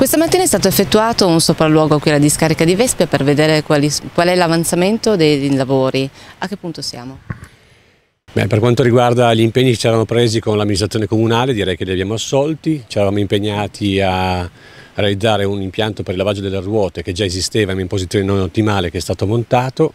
Questa mattina è stato effettuato un sopralluogo qui alla discarica di Vespia per vedere quali, qual è l'avanzamento dei lavori. A che punto siamo? Beh, per quanto riguarda gli impegni che ci erano presi con l'amministrazione comunale direi che li abbiamo assolti, ci eravamo impegnati a realizzare un impianto per il lavaggio delle ruote che già esisteva ma in posizione non ottimale che è stato montato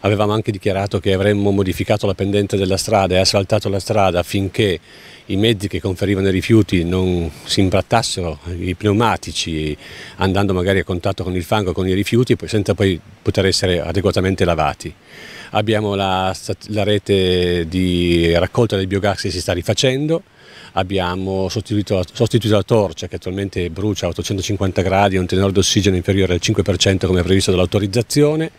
avevamo anche dichiarato che avremmo modificato la pendente della strada e asfaltato la strada affinché i mezzi che conferivano i rifiuti non si imbrattassero i pneumatici andando magari a contatto con il fango, con i rifiuti senza poi poter essere adeguatamente lavati. Abbiamo la, la rete di raccolta del biogas che si sta rifacendo, abbiamo sostituito, sostituito, la torcia che attualmente brucia a 850 gradi a un tenore d'ossigeno inferiore al 5% come previsto dall'autorizzazione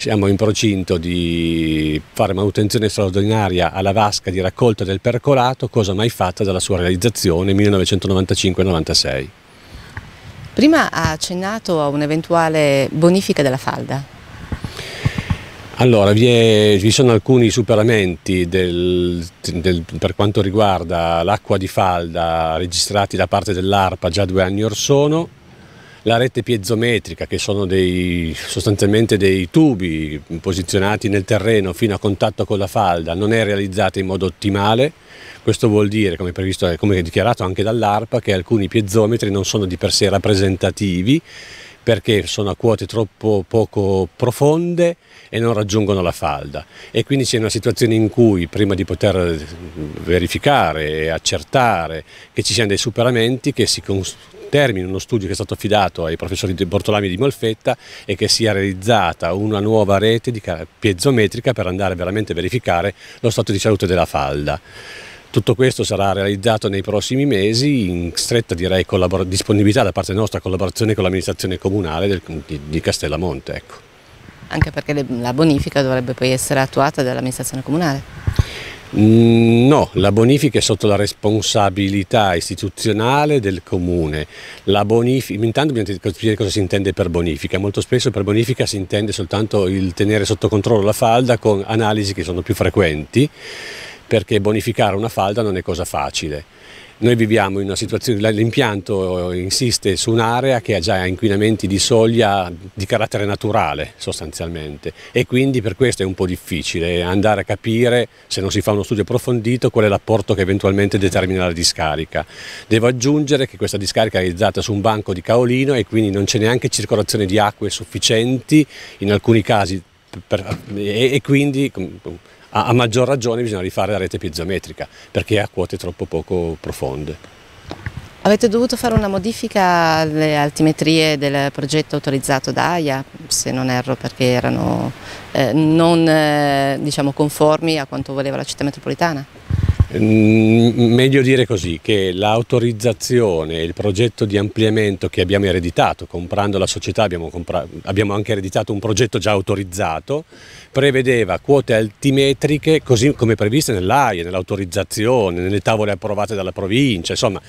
siamo in procinto di fare manutenzione straordinaria alla vasca di raccolta del percolato, cosa mai fatta dalla sua realizzazione 1995-96. Prima ha accennato a un'eventuale bonifica della falda. Allora, vi, è, vi, sono alcuni superamenti del, del, per quanto riguarda l'acqua di falda registrati da parte dell'ARPA già due anni or sono, la rete piezometrica che sono dei, sostanzialmente dei tubi posizionati nel terreno fino a contatto con la falda non è realizzata in modo ottimale, questo vuol dire, come, previsto, come dichiarato anche dall'ARPA, che alcuni piezometri non sono di per sé rappresentativi perché sono a quote troppo poco profonde e non raggiungono la falda e quindi c'è una situazione in cui prima di poter mm, verificare e accertare che ci siano dei superamenti che si termini uno studio che è stato affidato ai professori Bortolami di Molfetta e che sia realizzata una nuova rete piezometrica per andare veramente a verificare lo stato di salute della falda. Tutto questo sarà realizzato nei prossimi mesi in stretta direi, disponibilità da parte nostra, collaborazione con l'amministrazione comunale del, di, di, Castellamonte. Ecco. Anche perché le, la bonifica dovrebbe poi essere attuata dall'amministrazione comunale? Mm, no, la bonifica è sotto la responsabilità istituzionale del comune. intanto bisogna capire cosa si intende per bonifica. Molto spesso per bonifica si intende soltanto il tenere sotto controllo la falda con analisi che sono più frequenti perché bonificare una falda non è cosa facile. Noi viviamo in una situazione, l'impianto eh, insiste su un'area che ha già inquinamenti di soglia di carattere naturale sostanzialmente e quindi per questo è un po' difficile andare a capire, se non si fa uno studio approfondito, qual è l'apporto che eventualmente determina la discarica. Devo aggiungere che questa discarica è realizzata su un banco di caolino e quindi non c'è neanche circolazione di acque sufficienti, in alcuni casi per, e, e quindi a, a maggior ragione bisogna rifare la rete piezometrica perché è a quote troppo poco profonde. Avete dovuto fare una modifica alle altimetrie del progetto autorizzato da AIA, se non erro, perché erano eh, non eh, diciamo, conformi a quanto voleva la città metropolitana? Mm, meglio dire così, che l'autorizzazione, il progetto di ampliamento che abbiamo ereditato, comprando la società abbiamo, abbiamo, anche ereditato un progetto già autorizzato, prevedeva quote altimetriche così come previste nell'AIE, nell'autorizzazione, nelle tavole approvate dalla provincia, insomma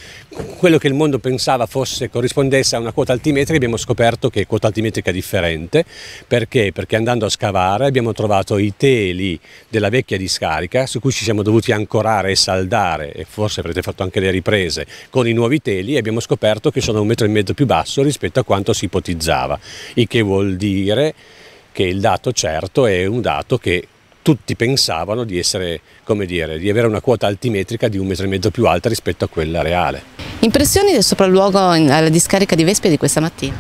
quello che il mondo pensava fosse, corrispondesse a una quota altimetrica abbiamo scoperto che è quota altimetrica differente, perché? Perché andando a scavare abbiamo trovato i teli della vecchia discarica su cui ci siamo dovuti ancorare saldare, e forse avrete fatto anche le riprese con i nuovi teli e abbiamo scoperto che sono un metro e mezzo più basso rispetto a quanto si ipotizzava, il che vuol dire che il dato certo è un dato che tutti pensavano di, essere, come dire, di avere una quota altimetrica di un metro e mezzo più alta rispetto a quella reale. Impressioni del sopralluogo alla discarica di Vespe di questa mattina?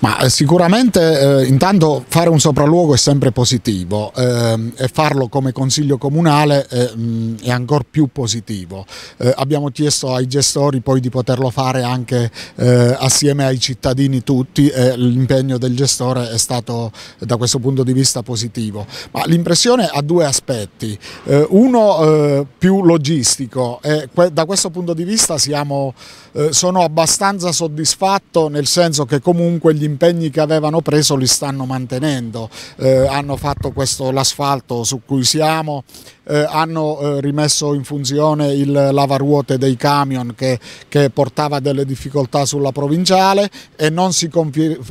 Ma eh, sicuramente eh, intanto fare un sopralluogo è sempre positivo ehm, e farlo come consiglio comunale eh, mm, è, è ancora più positivo. Eh, abbiamo chiesto ai gestori poi di poterlo fare anche eh, assieme ai cittadini tutti e l'impegno del gestore è stato da questo punto di vista positivo. Ma l'impressione ha due aspetti, eh, uno più logistico e que da questo punto di vista siamo, sono abbastanza soddisfatto nel senso che comunque gli impegni che avevano preso li stanno mantenendo, eh, hanno fatto questo l'asfalto su cui siamo, eh, hanno eh, rimesso in funzione il lavaruote dei camion che, che portava delle difficoltà sulla provinciale e non si,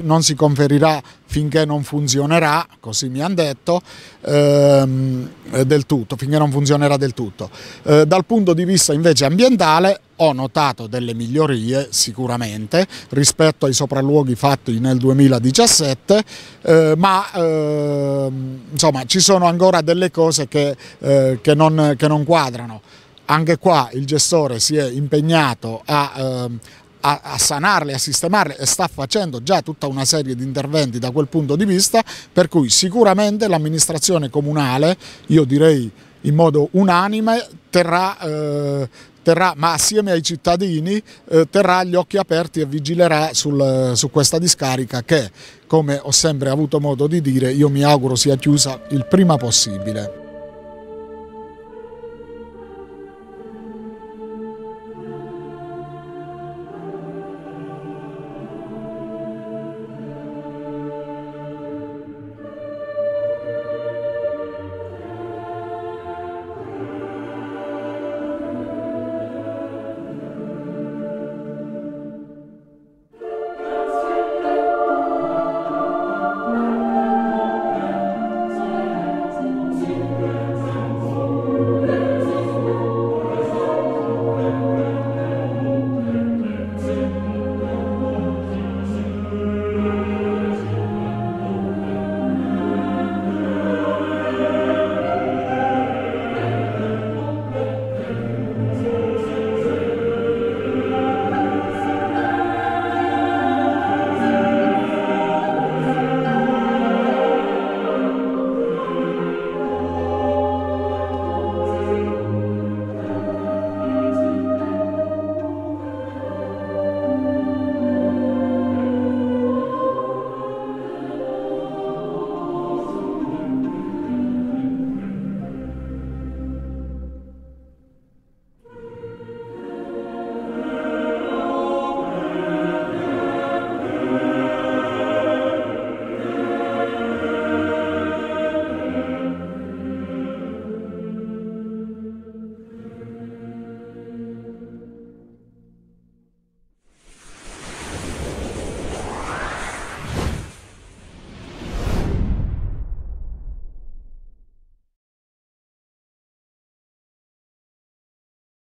non si conferirà finché non funzionerà, così mi hanno detto, ehm, del tutto, finché non funzionerà del tutto. Eh, dal punto di vista invece ambientale ho notato delle migliorie sicuramente rispetto ai sopralluoghi fatti nel 2017, eh, ma eh, insomma ci sono ancora delle cose che, eh, che, non, che non quadrano anche qua il gestore si è impegnato a, ehm, a, a sanarle, a sistemarle e sta facendo già tutta una serie di interventi da quel punto di vista, per cui sicuramente l'amministrazione comunale, io direi in modo unanime, terrà... Eh, Terrà, ma assieme ai cittadini eh, terrà gli occhi aperti e vigilerà sul, su questa discarica che, come ho sempre avuto modo di dire, io mi auguro sia chiusa il prima possibile.